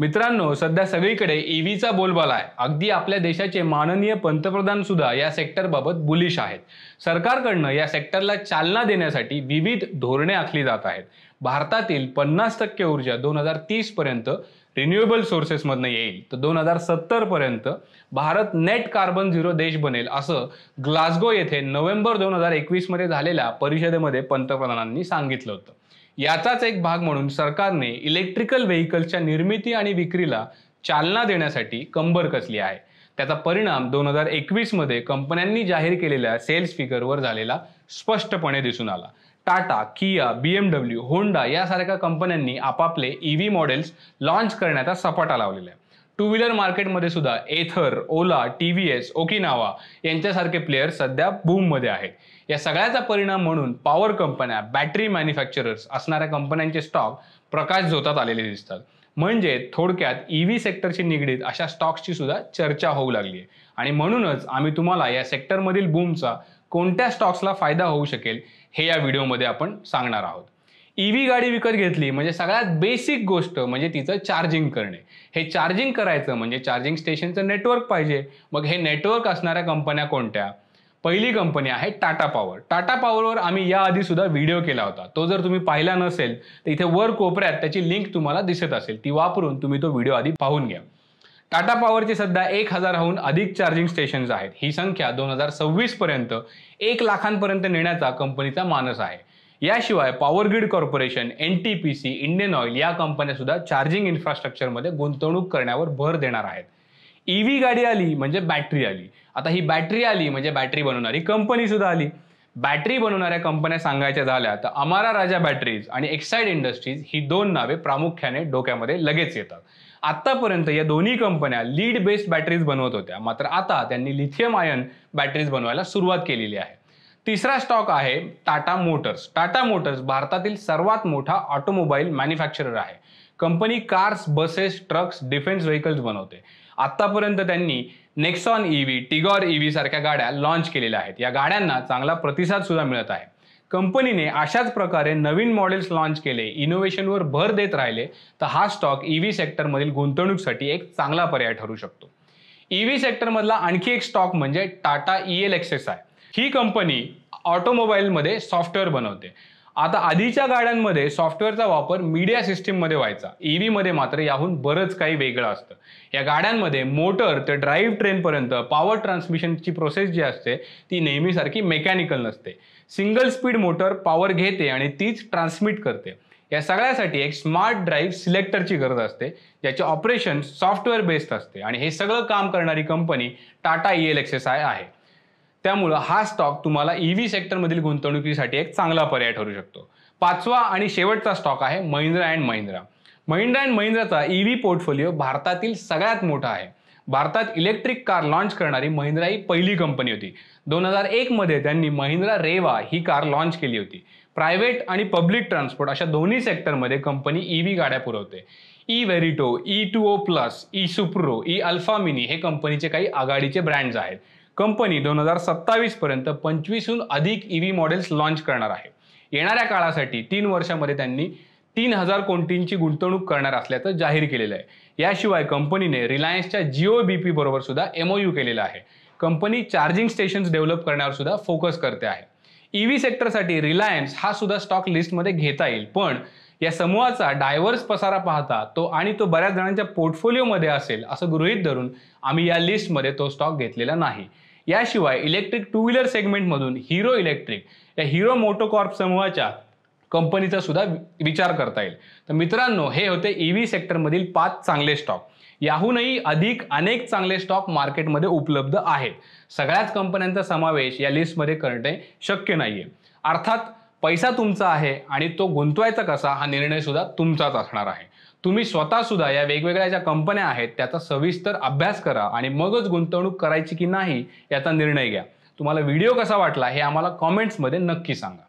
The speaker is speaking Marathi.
मित्रांनो सध्या सगळीकडे ईव्हीचा e बोलबाला आहे अगदी आपल्या देशाचे माननीय पंतप्रधान सुद्धा या सेक्टरबाबत बुलिश आहेत सरकारकडनं या सेक्टरला चालना देण्यासाठी विविध धोरणे आखली जात आहेत भारतातील पन्नास टक्के ऊर्जा दोन हजार तीस पर्यंत रिन्युएबल सोर्सेसमधनं येईल तर दोन हजार सत्तर पर्यंत भारत नेट कार्बन झिरो देश बनेल असं ग्लासगो येथे नोव्हेंबर दोन हजार मध्ये झालेल्या परिषदेमध्ये पंतप्रधानांनी सांगितलं होतं याचाच एक भाग म्हणून सरकारने इलेक्ट्रिकल व्हेकल्सच्या निर्मिती आणि विक्रीला चालना देण्यासाठी कंबर कसली आहे त्याचा परिणाम दोन हजार एकवीसमध्ये कंपन्यांनी जाहीर केलेल्या सेल्स फिगरवर झालेला स्पष्टपणे दिसून आला Tata Kia B M W Honda यासारख्या कंपन्यांनी आपापले ई व्ही मॉडेल्स लॉन्च करण्याचा सपाटा लावलेला आहे टू व्हीलर मार्केटमध्ये सुद्धा Ather Ola T V S Okinawa यांच्यासारखे प्लेयर सध्या बूममध्ये आहेत या सगळ्याचा परिणाम म्हणून पॉवर कंपन्या बॅटरी मॅन्युफॅक्चरर्स असणाऱ्या कंपन्यांचे स्टॉक प्रकाश झोतात आलेले दिसतात म्हणजे थोडक्यात ई व्ही सेक्टरशी निगडीत अशा स्टॉक्सची सुद्धा चर्चा होऊ लागली आहे आणि म्हणूनच आम्ही तुम्हाला या सेक्टरमधील बूमचा कोणत्या स्टॉक्सला फायदा होऊ शकेल हे या व्हिडिओमध्ये आपण सांगणार आहोत ईव्ही गाडी विकत घेतली म्हणजे सगळ्यात बेसिक गोष्ट म्हणजे तिचं चार्जिंग करणे हे चार्जिंग करायचं म्हणजे चार्जिंग स्टेशनचं नेटवर्क पाहिजे मग हे नेटवर्क असणाऱ्या कंपन्या कोणत्या पहिली कंपनी आहे टाटा पॉवर टाटा पॉवरवर आम्ही याआधी सुद्धा व्हिडिओ केला होता तो जर तुम्ही पाहिला नसेल तर इथे वर कोपऱ्यात त्याची लिंक तुम्हाला दिसत असेल ती वापरून तुम्ही तो व्हिडिओ आधी पाहून घ्या टाटा पॉवरचे सध्या एक हजाराहून अधिक चार्जिंग स्टेशन्स आहेत ही संख्या दोन हजार सव्वीस पर्यंत एक लाखांपर्यंत नेण्याचा कंपनीचा मानस आहे याशिवाय power grid corporation N T P C Indian oil या कंपन्या सुद्धा चार्जिंग इन्फ्रास्ट्रक्चरमध्ये गुंतवणूक करण्यावर भर देणार आहेत ईव्ही e गाडी आली म्हणजे बॅटरी आली आता ही बॅटरी आली म्हणजे बॅटरी बनवणारी कंपनी सुद्धा आली बॅटरी बनवणाऱ्या कंपन्या सांगायच्या झाल्या तर अमारा राजा बॅटरीज आणि एक्साईड इंडस्ट्रीज ही दोन नावे प्रामुख्याने डोक्यामध्ये लगेच येतात आतापर्यंत या दोन्ही कंपन्या लीड बेस्ड बॅटरीज बनवत होत्या मात्र आता त्यांनी लिथियम आयन बॅटरीज बनवायला सुरुवात केलेली आहे तिसरा स्टॉक आहे टाटा मोटर्स टाटा मोटर्स भारतातील सर्वात मोठा ऑटोमोबाईल मॅन्युफॅक्चरर आहे company cars buses trucks defence vehicles बनवते आत्तापर्यंत त्यांनी Nexon E V Tigor V सारख्या गाड्या लॉन्च केलेल्या आहेत या गाड्यांना चांगला प्रतिसाद सुद्धा मिळत आहे कंपनीने अशाच प्रकारे नवीन मॉडेल्स लॉन्च केले इनोव्हेशनवर भर देत राहिले तर हा स्टॉक ई व्ही सेक्टरमधील गुंतवणूकसाठी एक चांगला पर्याय ठरू शकतो व्ही सेक्टरमधला आणखी एक स्टॉक म्हणजे टाटा ई एल एक्सेस आहे ही कंपनी ऑटोमोबाईलमध्ये सॉफ्टवेअर बनवते आता आधीच्या गाड्यांमध्ये सॉफ्टवेअरचा वापर मीडिया सिस्टीममध्ये व्हायचा ई e व्हीमध्ये मात्र याहून बरंच काही वेगळं असतं या गाड्यांमध्ये मोटर ते ड्राईव्ह ट्रेनपर्यंत पॉवर ट्रान्समिशनची प्रोसेस जी असते ती नेहमीसारखी मेकॅनिकल नसते सिंगल स्पीड मोटर पॉवर घेते आणि तीच ट्रान्समिट करते या सगळ्यासाठी एक स्मार्ट ड्राईव्ह सिलेक्टरची गरज असते ज्याचे ऑपरेशन सॉफ्टवेअर बेस्ड असते आणि हे सगळं काम करणारी company Tata Elxsi आहे त्यामुळं हा स्टॉक तुम्हाला ईव्ही e सेक्टरमधील गुंतवणुकीसाठी एक चांगला पर्याय ठरू शकतो पाचवा आणि शेवटचा स्टॉक आहे महिंद्रा अँड महिंद्रा महिंद्रा अँड महिंद्राचा व्ही e पोर्टफोलिओ भारतातील सगळ्यात मोठा आहे भारतात इलेक्ट्रिक कार लॉन्च करणारी महिंद्रा ही पहिली कंपनी होती दोन हजार एकमध्ये त्यांनी महिंद्रा रेवा ही कार लॉन्च केली होती प्रायव्हेट आणि पब्लिक ट्रान्सपोर्ट अशा दोन्ही सेक्टरमध्ये कंपनी ईव्ही गाड्या पुरवते E Verito E two O plus E Supro E Alfa Mini हे कंपनीचे काही आघाडीचे ब्रँड्स आहेत कंपनी दोन हजार सत्तावीस पर्यंत पंचवीसहून अधिक ईव्ही मॉडेल्स लॉन्च करणार आहे येणाऱ्या काळासाठी तीन वर्षामध्ये त्यांनी तीन हजार कोटींची गुंतवणूक करणार असल्याचं जाहीर केलेलं आहे याशिवाय कंपनीने रिलायन्सच्या जिओ बी पी बरोबर सुद्धा एमओयू केलेला आहे कंपनी चार्जिंग स्टेशन्स डेव्हलप करण्यावर सुद्धा फोकस करते आहे ईव्ही सेक्टरसाठी रिलायन्स हा सुद्धा स्टॉक लिस्टमध्ये घेता येईल पण या समूहाचा डायव्हर्स पसारा पाहता तो आणि तो बऱ्याच जणांच्या पोर्टफोलिओमध्ये असेल असं गृहीत धरून आम्ही या लिस्टमध्ये तो स्टॉक घेतलेला नाही याशिवाय इलेक्ट्रिक टू व्हीलर सेगमेंटमधून हिरो इलेक्ट्रिक या हिरो मोटोकॉर्प समूहाच्या कंपनीचा सुद्धा विचार करता येईल तर मित्रांनो हे होते व्ही e सेक्टरमधील पाच चांगले स्टॉक याहूनही अधिक अनेक चांगले स्टॉक मार्केटमध्ये उपलब्ध आहेत सगळ्याच कंपन्यांचा समावेश या लिस्टमध्ये करणे शक्य नाहीये अर्थात पैसा तुमचा आहे आणि तो गुंतवायचा कसा हा निर्णय सुद्धा तुमचाच असणार आहे तुम्ही स्वतः सुद्धा या वेगवेगळ्या ज्या कंपन्या आहेत त्याचा सविस्तर अभ्यास करा आणि मगच गुंतवणूक करायची की नाही याचा निर्णय घ्या तुम्हाला व्हिडिओ कसा वाटला हे आम्हाला कॉमेंट्समध्ये नक्की सांगा